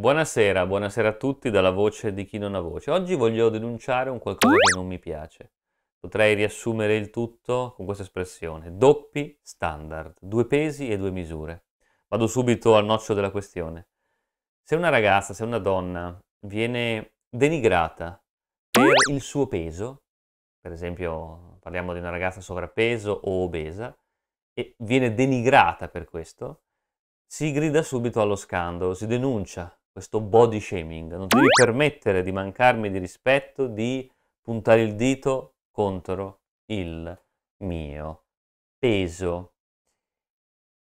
Buonasera, buonasera a tutti dalla voce di chi non ha voce. Oggi voglio denunciare un qualcosa che non mi piace. Potrei riassumere il tutto con questa espressione, doppi standard, due pesi e due misure. Vado subito al noccio della questione. Se una ragazza, se una donna viene denigrata per il suo peso, per esempio parliamo di una ragazza sovrappeso o obesa, e viene denigrata per questo, si grida subito allo scandalo, si denuncia, questo body shaming, non devi permettere di mancarmi di rispetto, di puntare il dito contro il mio peso.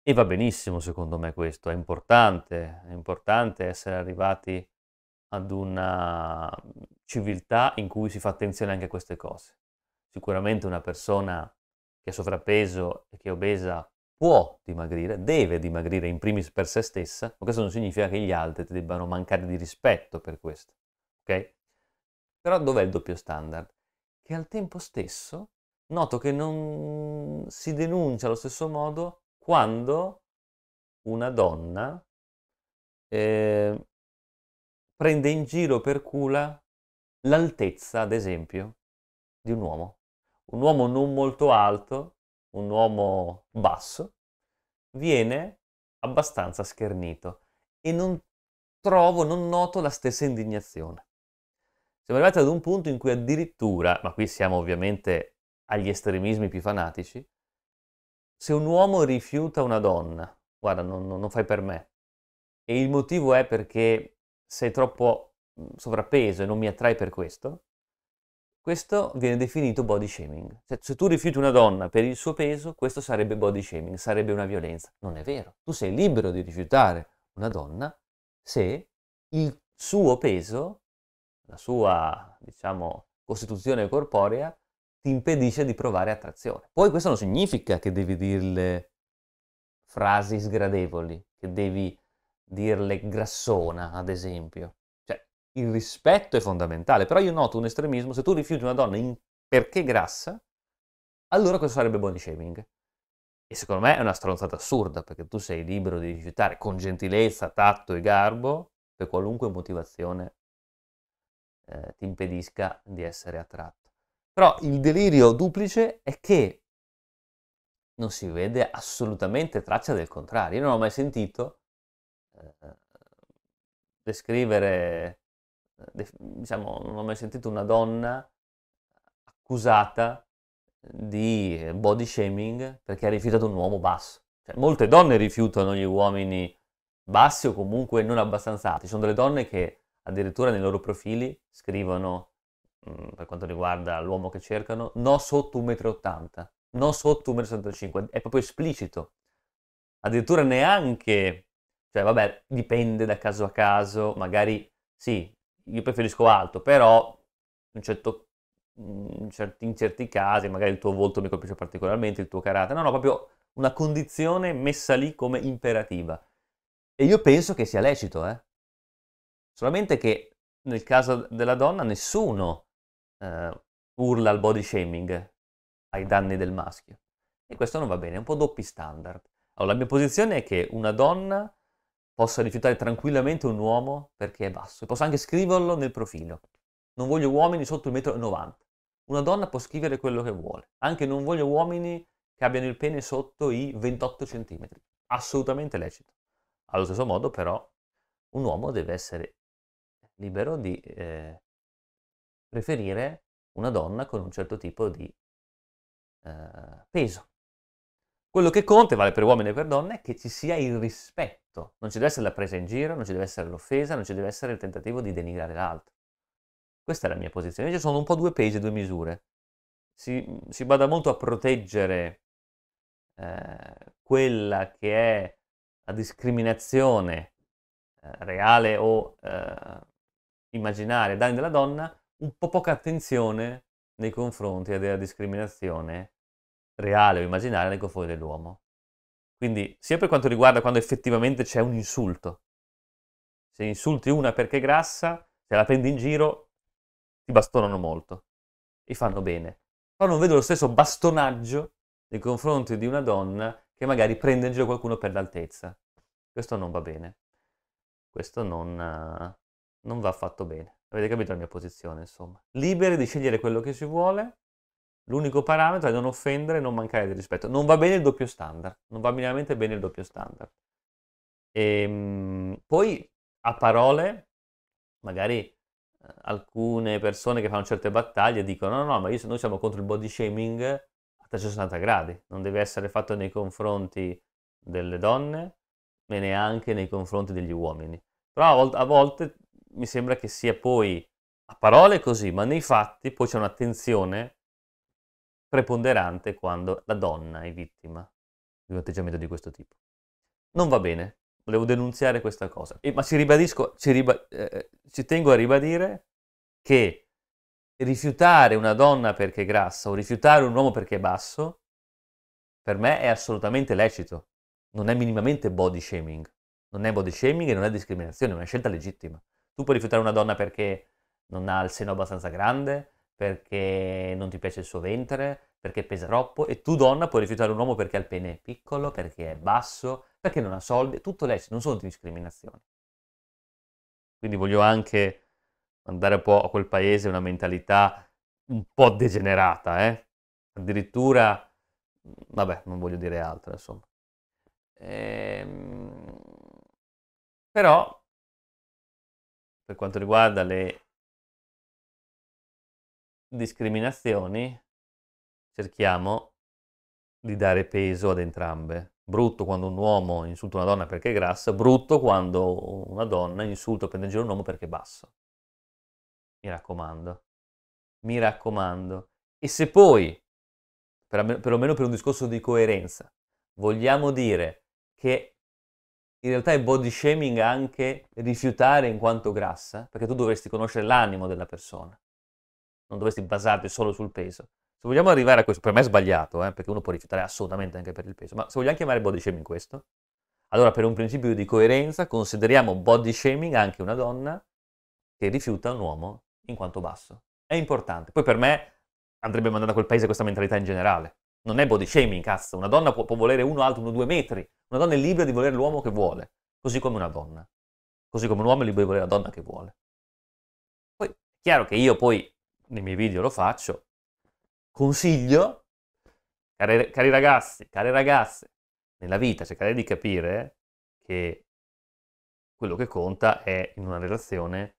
E va benissimo secondo me questo, è importante, è importante essere arrivati ad una civiltà in cui si fa attenzione anche a queste cose. Sicuramente una persona che è sovrappeso e che è obesa può dimagrire, deve dimagrire in primis per se stessa, ma questo non significa che gli altri ti debbano mancare di rispetto per questo, ok? Però dov'è il doppio standard? Che al tempo stesso noto che non si denuncia allo stesso modo quando una donna eh, prende in giro per cula l'altezza, ad esempio, di un uomo. Un uomo non molto alto un uomo basso, viene abbastanza schernito e non trovo, non noto la stessa indignazione. Siamo arrivati ad un punto in cui addirittura, ma qui siamo ovviamente agli estremismi più fanatici, se un uomo rifiuta una donna, guarda, non, non, non fai per me, e il motivo è perché sei troppo sovrappeso e non mi attrai per questo, questo viene definito body shaming. Cioè, se tu rifiuti una donna per il suo peso, questo sarebbe body shaming, sarebbe una violenza. Non è vero. Tu sei libero di rifiutare una donna se il suo peso, la sua, diciamo, costituzione corporea, ti impedisce di provare attrazione. Poi questo non significa che devi dirle frasi sgradevoli, che devi dirle grassona, ad esempio il rispetto è fondamentale, però io noto un estremismo, se tu rifiuti una donna in... perché grassa, allora questo sarebbe body shaming. E secondo me è una stronzata assurda, perché tu sei libero di rifiutare con gentilezza, tatto e garbo, per qualunque motivazione eh, ti impedisca di essere attratto. Però il delirio duplice è che non si vede assolutamente traccia del contrario. Io non ho mai sentito eh, descrivere eh, diciamo, non ho mai sentito una donna accusata di body shaming perché ha rifiutato un uomo basso. Cioè, molte donne rifiutano gli uomini bassi o comunque non abbastanza alti. Ci sono delle donne che addirittura nei loro profili scrivono, mm, per quanto riguarda l'uomo che cercano, no sotto 1,80 m, no sotto 1,75 m, è proprio esplicito. Addirittura neanche, cioè vabbè, dipende da caso a caso, magari sì, io preferisco alto, però in, certo, mm, in, certi, in, certi, casi magari il tuo volto mi colpisce particolarmente, il tuo carattere, no, no, proprio una condizione messa lì come imperativa. E io penso che sia lecito, eh? Solamente che nel caso della donna nessuno eh, urla al body shaming ai danni del maschio. E questo non va bene, è un po' doppi standard. Allora, la mia posizione è che una donna possa rifiutare tranquillamente un uomo perché è basso e posso anche scriverlo nel profilo. Non voglio uomini sotto il metro 90. Una donna può scrivere quello che vuole, anche non voglio uomini che abbiano il pene sotto i 28 cm. Assolutamente lecito. Allo stesso modo però un uomo deve essere libero di eh, preferire una donna con un certo tipo di eh, peso. Quello che conta, e vale per uomini e per donne, è che ci sia il rispetto. Non ci deve essere la presa in giro, non ci deve essere l'offesa, non ci deve essere il tentativo di denigrare l'altro. Questa è la mia posizione. Invece sono un po' due pesi e due misure. Si, si bada molto a proteggere eh, quella che è la discriminazione eh, reale o eh, immaginaria danni della donna, un po' poca attenzione nei confronti della discriminazione reale o immaginaria nei confronti dell'uomo. Quindi sia per quanto riguarda quando effettivamente c'è un insulto. Se insulti una perché è grassa, se la prendi in giro, ti bastonano molto e fanno bene. Però non vedo lo stesso bastonaggio nei confronti di una donna che magari prende in giro qualcuno per l'altezza. Questo non va bene. Questo non, non va affatto bene. Avete capito la mia posizione, insomma. Liberi di scegliere quello che si vuole, L'unico parametro è non offendere e non mancare di rispetto. Non va bene il doppio standard, non va minimamente bene il doppio standard. E, ehm, poi a parole, magari eh, alcune persone che fanno certe battaglie dicono no, no, ma io, noi siamo contro il body shaming a 360 gradi, non deve essere fatto nei confronti delle donne, ma neanche nei confronti degli uomini. Però a volte, a volte mi sembra che sia poi a parole così, ma nei fatti poi c'è un'attenzione preponderante quando la donna è vittima di un atteggiamento di questo tipo. Non va bene, volevo denunziare questa cosa. E, ma ci ribadisco, ci, riba, eh, eh, ci tengo a ribadire che rifiutare una donna perché è grassa o rifiutare un uomo perché è basso, per me è assolutamente lecito. Non è minimamente body shaming. Non è body shaming e non è discriminazione, è una scelta legittima. Tu puoi rifiutare una donna perché non ha il seno abbastanza grande, perché non ti piace il suo ventre, perché pesa troppo e tu donna puoi rifiutare un uomo perché ha il pene piccolo, perché è basso, perché non ha soldi, tutto lecito, non sono discriminazioni. Quindi voglio anche mandare un po' a quel paese una mentalità un po' degenerata, eh? addirittura, vabbè, non voglio dire altro, insomma. Ehm... Però, per quanto riguarda le discriminazioni cerchiamo di dare peso ad entrambe. Brutto quando un uomo insulta una donna perché è grassa, brutto quando una donna insulta o prende in giro un uomo perché è basso. Mi raccomando. Mi raccomando. E se poi, per, perlomeno per un discorso di coerenza, vogliamo dire che in realtà è body shaming anche rifiutare in quanto grassa, perché tu dovresti conoscere l'animo della persona non dovresti basarti solo sul peso. Se vogliamo arrivare a questo, per me è sbagliato, eh, perché uno può rifiutare assolutamente anche per il peso, ma se vogliamo chiamare body shaming questo, allora per un principio di coerenza consideriamo body shaming anche una donna che rifiuta un uomo in quanto basso. È importante. Poi per me andrebbe mandata a quel paese questa mentalità in generale. Non è body shaming, cazzo. Una donna può, può volere uno alto, uno due metri. Una donna è libera di volere l'uomo che vuole, così come una donna. Così come un uomo è libero di volere la donna che vuole. Poi è chiaro che io poi nei miei video lo faccio, consiglio, cari, cari ragazzi, cari ragazze, nella vita cercare di capire che quello che conta è in una relazione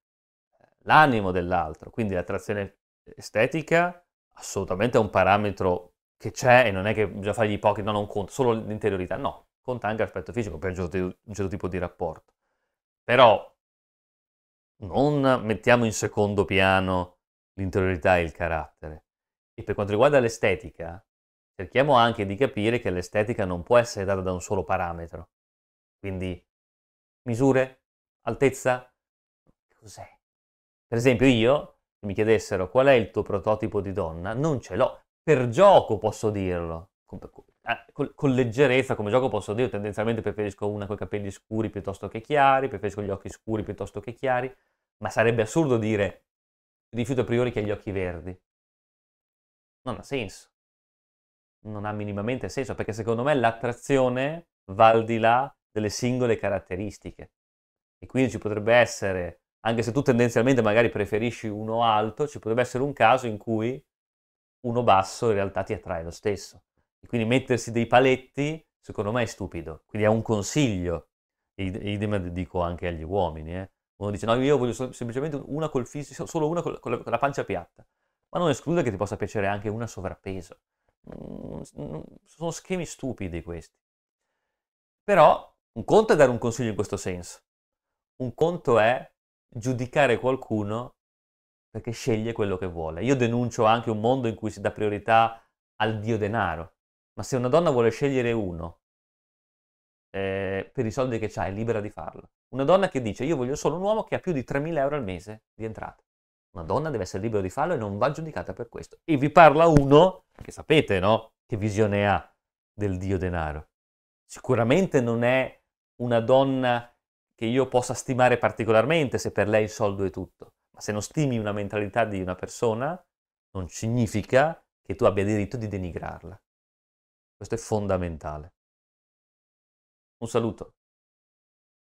eh, l'animo dell'altro, quindi l'attrazione estetica assolutamente è un parametro che c'è e non è che bisogna fare gli ipocriti, no, non conta, solo l'interiorità, no, conta anche l'aspetto fisico per un certo, un certo tipo di rapporto. Però non mettiamo in secondo piano l'interiorità e il carattere. E per quanto riguarda l'estetica, cerchiamo anche di capire che l'estetica non può essere data da un solo parametro. Quindi misure, altezza, cos'è? Per esempio io, se mi chiedessero qual è il tuo prototipo di donna, non ce l'ho. Per gioco posso dirlo, con, con, ah, con leggerezza come gioco posso dirlo, tendenzialmente preferisco una con i capelli scuri piuttosto che chiari, preferisco gli occhi scuri piuttosto che chiari, ma sarebbe assurdo dire rifiuto a priori che ha gli occhi verdi. Non ha senso. Non ha minimamente senso, perché secondo me l'attrazione va al di là delle singole caratteristiche. E quindi ci potrebbe essere, anche se tu tendenzialmente magari preferisci uno alto, ci potrebbe essere un caso in cui uno basso in realtà ti attrae lo stesso. E quindi mettersi dei paletti, secondo me, è stupido. Quindi è un consiglio. idem dico anche agli uomini, eh uno dice no, io voglio sol- semplicemente una col fisico, solo una col- con, la- con la pancia piatta. Ma non esclude che ti possa piacere anche una sovrappeso. Mm, mm, sono schemi stupidi questi. Però un conto è dare un consiglio in questo senso. Un conto è giudicare qualcuno perché sceglie quello che vuole. Io denuncio anche un mondo in cui si dà priorità al dio denaro, ma se una donna vuole scegliere uno eh, per i soldi che ha è libera di farlo. Una donna che dice io voglio solo un uomo che ha più di 3.000 euro al mese di entrate. Una donna deve essere libera di farlo e non va giudicata per questo. E vi parla uno che sapete, no? Che visione ha del dio denaro. Sicuramente non è una donna che io possa stimare particolarmente se per lei il soldo è tutto. Ma se non stimi una mentalità di una persona, non significa che tu abbia diritto di denigrarla. Questo è fondamentale. Un saluto.